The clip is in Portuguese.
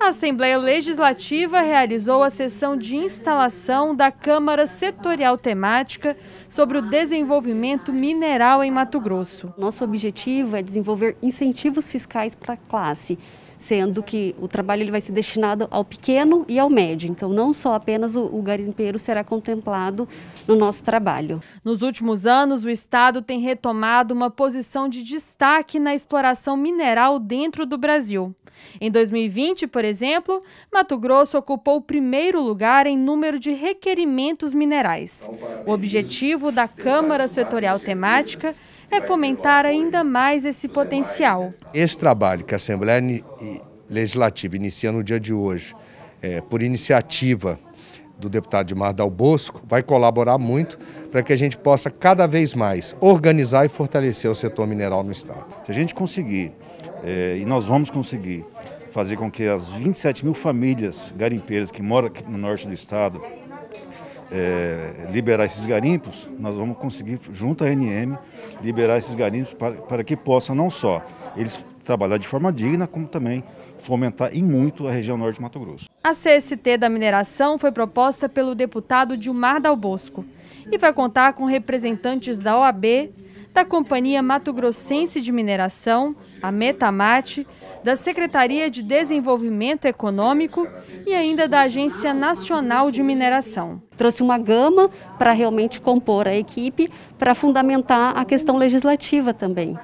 A Assembleia Legislativa realizou a sessão de instalação da Câmara Setorial Temática sobre o desenvolvimento mineral em Mato Grosso. Nosso objetivo é desenvolver incentivos fiscais para a classe, sendo que o trabalho ele vai ser destinado ao pequeno e ao médio. Então, não só apenas o, o garimpeiro será contemplado no nosso trabalho. Nos últimos anos, o Estado tem retomado uma posição de destaque na exploração mineral dentro do Brasil. Em 2020, por exemplo, Mato Grosso ocupou o primeiro lugar em número de requerimentos minerais. O objetivo da Câmara Setorial Temática é fomentar ainda mais esse potencial. Esse trabalho que a Assembleia Legislativa inicia no dia de hoje, é, por iniciativa do deputado de Mardal Bosco, vai colaborar muito para que a gente possa cada vez mais organizar e fortalecer o setor mineral no Estado. Se a gente conseguir, é, e nós vamos conseguir, fazer com que as 27 mil famílias garimpeiras que moram no norte do Estado é, liberar esses garimpos, nós vamos conseguir, junto à NM, liberar esses garimpos para, para que possam não só eles trabalhar de forma digna, como também fomentar e muito a região norte de Mato Grosso. A CST da mineração foi proposta pelo deputado Dilmar Dal Bosco e vai contar com representantes da OAB, da Companhia Mato Grossense de Mineração, a Metamate, da Secretaria de Desenvolvimento Econômico e ainda da Agência Nacional de Mineração. Trouxe uma gama para realmente compor a equipe, para fundamentar a questão legislativa também.